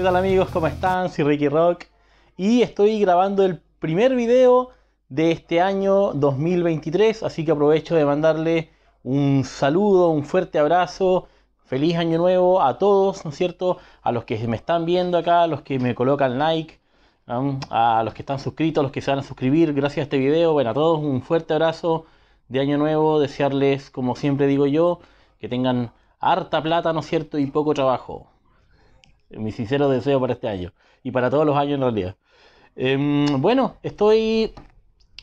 ¿Qué tal amigos? ¿Cómo están? Soy Ricky Rock y estoy grabando el primer video de este año 2023, así que aprovecho de mandarle un saludo, un fuerte abrazo, feliz año nuevo a todos, ¿no es cierto? A los que me están viendo acá, a los que me colocan like, a los que están suscritos, a los que se van a suscribir gracias a este video, bueno, a todos un fuerte abrazo de año nuevo, desearles, como siempre digo yo, que tengan harta plata, ¿no es cierto? Y poco trabajo. Mi sincero deseo para este año y para todos los años en realidad. Em, bueno, estoy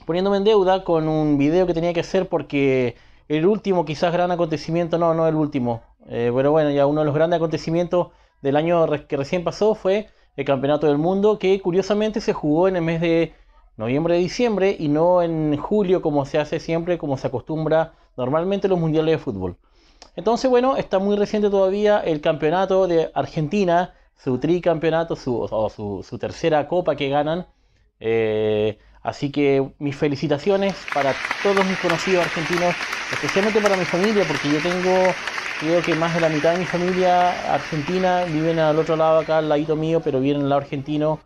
poniéndome en deuda con un video que tenía que hacer porque el último, quizás gran acontecimiento, no, no el último, eh, pero bueno, ya uno de los grandes acontecimientos del año que recién pasó fue el Campeonato del Mundo, que curiosamente se jugó en el mes de noviembre, diciembre y no en julio como se hace siempre, como se acostumbra normalmente los mundiales de fútbol. Entonces, bueno, está muy reciente todavía el campeonato de Argentina, su tricampeonato, su, o su, tercera copa que ganan. Eh, así que mis felicitaciones para todos mis conocidos argentinos, especialmente para mi familia, porque yo tengo, creo que más de la mitad de mi familia argentina viven al otro lado acá, al ladito mío, pero vienen al lado argentino.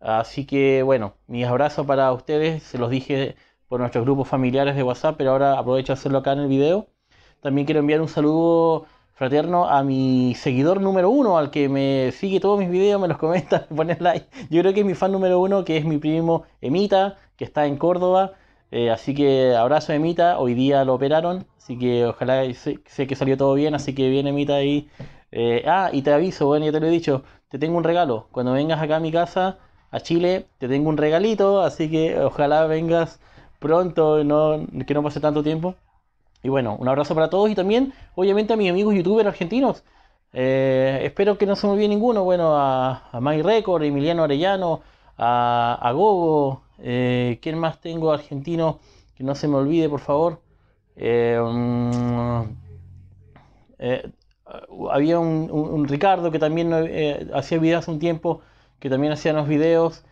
Así que bueno, mis abrazos para ustedes, se los dije por nuestros grupos familiares de WhatsApp, pero ahora aprovecho a hacerlo acá en el video. También quiero enviar un saludo fraterno a mi seguidor número uno, al que me sigue todos mis videos, me los comenta, me pone like. Yo creo que es mi fan número uno, que es mi primo Emita, que está en Córdoba. Eh, así que abrazo Emita, hoy día lo operaron, así que ojalá, sé, que salió todo bien, así que bien Emita ahí. Eh, ah, y te aviso, bueno, ya te lo he dicho, te tengo un regalo. Cuando vengas acá a mi casa, a Chile, te tengo un regalito, así que ojalá vengas pronto, no, que no pase tanto tiempo. Y bueno, un abrazo para todos y también, obviamente, a mis amigos youtubers argentinos. Eh, espero que no se me olvide ninguno. Bueno, a, a My Record, Emiliano Arellano, a, a Gogo. Eh, ¿Quién más tengo argentino? Que no se me olvide, por favor. Eh, mm, había un, un, Ricardo que también hacía videos hace un tiempo, que también hacía unos videos.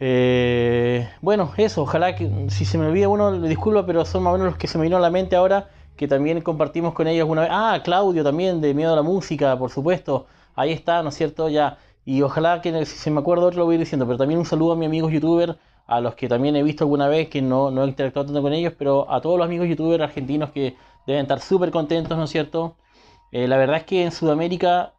Eh, bueno, eso, ojalá que si se me olvida uno, disculpo pero son más o menos los que se me vino a la mente ahora, que también compartimos con ellos una vez. Ah, Claudio también, de Miedo a la Música, por supuesto. Ahí está, ¿no es cierto? Ya. Y ojalá que si se me acuerdo otro lo voy diciendo, pero también un saludo a mis amigos youtubers, a los que también he visto alguna vez, que no, no he interactuado tanto con ellos, pero a todos los amigos youtubers argentinos que deben estar súper contentos, ¿no es cierto? Eh, la verdad es que en Sudamérica,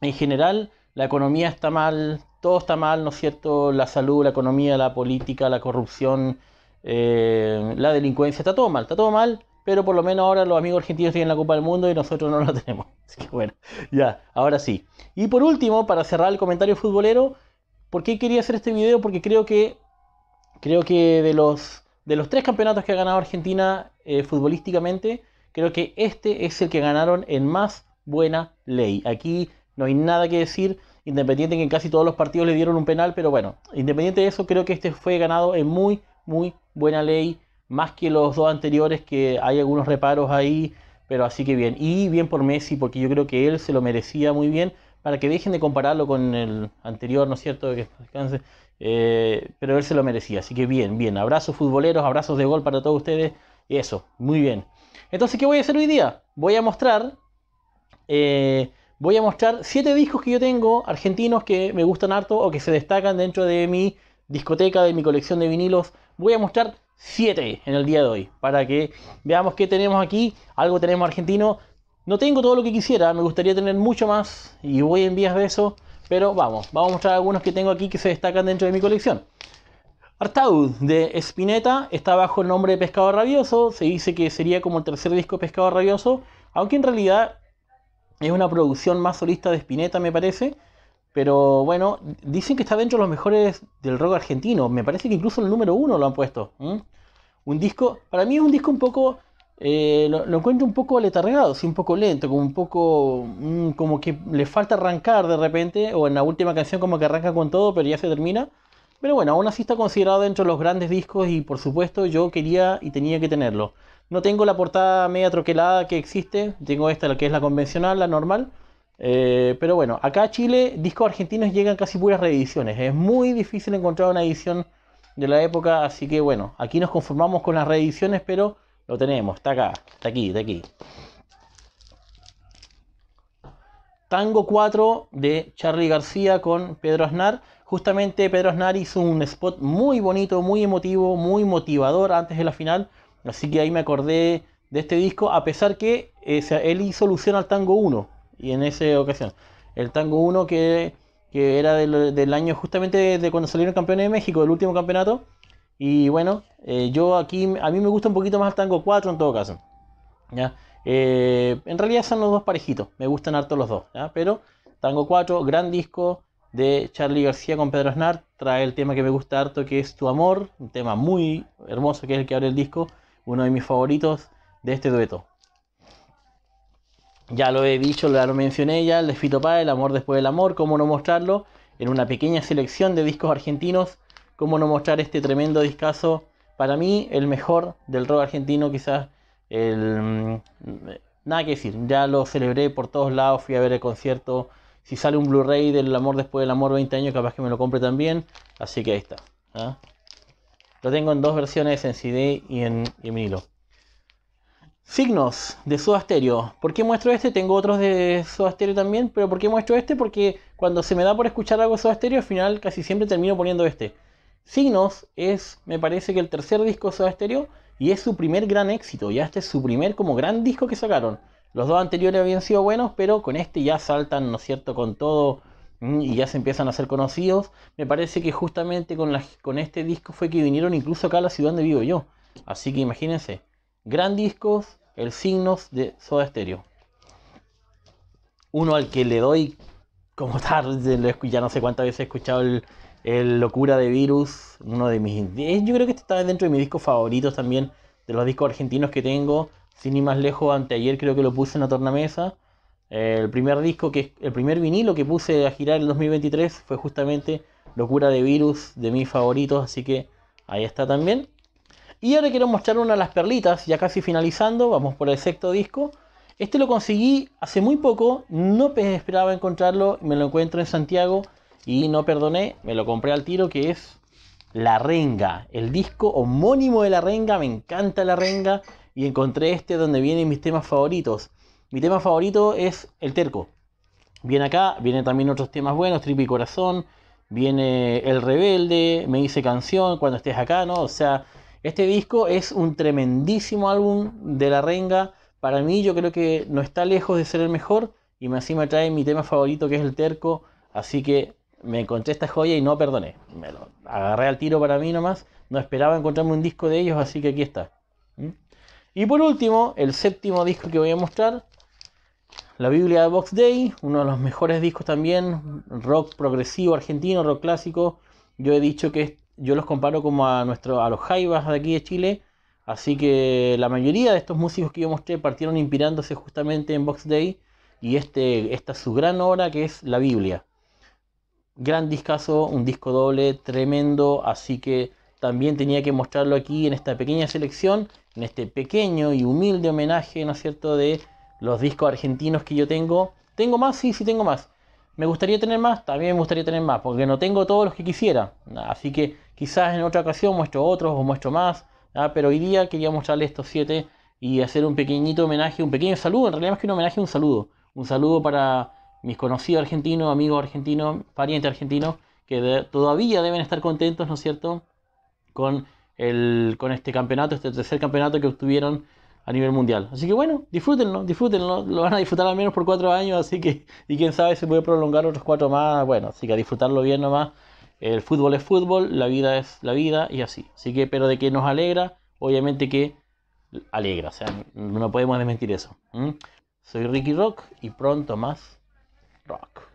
en general, la economía está mal, todo está mal, ¿no es cierto? La salud, la economía, la política, la corrupción, eh, la delincuencia, está todo mal, está todo mal, pero por lo menos ahora los amigos argentinos tienen la Copa del Mundo y nosotros no la tenemos. Así que bueno, ya, ahora sí. Y por último, para cerrar el comentario futbolero, ¿por qué quería hacer este video? Porque creo que, creo que de los, de los tres campeonatos que ha ganado Argentina eh, futbolísticamente, creo que este es el que ganaron en más buena ley. Aquí no hay nada que decir Independiente que en casi todos los partidos le dieron un penal, pero bueno, independiente de eso, creo que este fue ganado en muy, muy buena ley, más que los dos anteriores, que hay algunos reparos ahí, pero así que bien. Y bien por Messi, porque yo creo que él se lo merecía muy bien, para que dejen de compararlo con el anterior, ¿no es cierto? Que descanse. Eh, pero él se lo merecía, así que bien, bien. Abrazos futboleros, abrazos de gol para todos ustedes. Eso, muy bien. Entonces, ¿qué voy a hacer hoy día? Voy a mostrar eh, voy a mostrar 7 discos que yo tengo, argentinos, que me gustan harto o que se destacan dentro de mi discoteca, de mi colección de vinilos. Voy a mostrar 7 en el día de hoy, para que veamos qué tenemos aquí. Algo tenemos argentino. No tengo todo lo que quisiera, me gustaría tener mucho más y voy en vías de eso, pero vamos, vamos a mostrar algunos que tengo aquí que se destacan dentro de mi colección. Artaud de Spinetta está bajo el nombre de Pescado Rabioso, se dice que sería como el tercer disco Pescado Rabioso, aunque en realidad es una producción más solista de Spinetta, me parece. Pero bueno, dicen que está dentro de los mejores del rock argentino. Me parece que incluso el número uno lo han puesto. Un disco, para mí es un disco un poco, eh, lo, encuentro un poco aletargado, sí, un poco lento, como un poco, mm, como que le falta arrancar de repente, o en la última canción como que arranca con todo, pero ya se termina. Pero bueno, aún así está considerado dentro de los grandes discos y por supuesto yo quería y tenía que tenerlo. No tengo la portada media troquelada que existe, tengo esta, la que es la convencional, la normal. Eh, pero bueno, acá a Chile, discos argentinos llegan casi puras reediciones. Es muy difícil encontrar una edición de la época, así que bueno, aquí nos conformamos con las reediciones, pero lo tenemos, está acá, está aquí, está aquí. Tango 4 de Charlie García con Pedro Aznar justamente Pedro Aznar hizo un spot muy bonito, muy emotivo, muy motivador antes de la final. Así que ahí me acordé de este disco, a pesar que eh, él hizo alusión al tango 1 y en esa ocasión. El tango 1 que, era del, año justamente de cuando salieron campeones de México, del último campeonato. Y bueno, eh, yo aquí, a mí me gusta un poquito más el tango 4 en todo caso. Eh, en realidad son los dos parejitos, me gustan harto los dos. Pero tango 4, gran disco, de Charlie García con Pedro Aznar. Trae el tema que me gusta harto, que es Tu Amor, un tema muy hermoso que es el que abre el disco, uno de mis favoritos de este dueto. Ya lo he dicho, ya lo mencioné ya, el desfito Fito El Amor Después del Amor, cómo no mostrarlo, en una pequeña selección de discos argentinos, cómo no mostrar este tremendo discazo, para mí el mejor del rock argentino, quizás el... Mm, nada que decir, ya lo celebré por todos lados, fui a ver el concierto, si sale un Blu-ray del amor después del amor 20 años, capaz que me lo compre también. Así que ahí está. ¿ah? Lo tengo en dos versiones, en CD y en, vinilo. Signos de Soda Stereo. ¿Por qué muestro este? Tengo otros de Soda también, pero ¿por qué muestro este? Porque cuando se me da por escuchar algo de Soda al final casi siempre termino poniendo este. Signos es, me parece que el tercer disco de Soda y es su primer gran éxito. Ya este es su primer como gran disco que sacaron. Los dos anteriores habían sido buenos, pero con este ya saltan, ¿no es cierto?, con todo mm, y ya se empiezan a ser conocidos. Me parece que justamente con, este disco fue que vinieron incluso acá a la ciudad donde vivo yo. Así que imagínense, gran discos, el Signos de Soda Stereo. Uno al que le doy como tarde, ya no sé cuántas veces he escuchado el, Locura de Virus, uno de mis... Eh, yo creo que este está dentro de mis discos favoritos también, de los discos argentinos que tengo sin ir más lejos, anteayer creo que lo puse en la tornamesa. el primer disco, que el primer vinilo que puse a girar en el 2023 fue justamente Locura de Virus, de mis favoritos, así que ahí está también. Y ahora quiero mostrar una de las perlitas, ya casi finalizando, vamos por el sexto disco. Este lo conseguí hace muy poco, no esperaba encontrarlo, me lo encuentro en Santiago y no perdoné, me lo compré al tiro que es La Renga, el disco homónimo de La Renga, me encanta La Renga, y encontré este donde vienen mis temas favoritos. Mi tema favorito es El Terco. Viene acá, vienen también otros temas buenos, y Corazón, viene El Rebelde, Me dice Canción, Cuando Estés Acá, ¿no? O sea, este disco es un tremendísimo álbum de la renga. Para mí yo creo que no está lejos de ser el mejor y me encima trae mi tema favorito que es El Terco. Así que me encontré esta joya y no perdoné. Me lo agarré al tiro para mí nomás. No esperaba encontrarme un disco de ellos, así que aquí está. ¿Mm? Y por último, el séptimo disco que voy a mostrar, la Biblia de Box Day, uno de los mejores discos también, rock progresivo argentino, rock clásico. Yo he dicho que yo los comparo como a, nuestro, a los jaivas de aquí de Chile, así que la mayoría de estos músicos que yo mostré partieron inspirándose justamente en Box Day y este, esta es su gran obra que es la Biblia. Gran discazo, un disco doble, tremendo, así que también tenía que mostrarlo aquí en esta pequeña selección, en este pequeño y humilde homenaje, ¿no es cierto?, de los discos argentinos que yo tengo. ¿Tengo más? Sí, sí tengo más. ¿Me gustaría tener más? También me gustaría tener más, porque no tengo todos los que quisiera. Así que quizás en otra ocasión muestro otros o muestro más, ¿ah? pero hoy día quería mostrarle estos siete y hacer un pequeñito homenaje, un pequeño saludo, en realidad más que un homenaje, un saludo. Un saludo para mis conocidos argentinos, amigos argentinos, parientes argentinos, que todavía deben estar contentos, ¿no es cierto?, con, el, con este campeonato, este tercer campeonato que obtuvieron a nivel mundial. Así que bueno, disfrútenlo, disfrútenlo, lo van a disfrutar al menos por cuatro años, así que, y quién sabe si puede prolongar otros cuatro más, bueno, así que a disfrutarlo bien nomás. El fútbol es fútbol, la vida es la vida y así. Así que, pero de que nos alegra, obviamente que alegra, o sea, no podemos desmentir eso. Soy Ricky Rock y pronto más rock.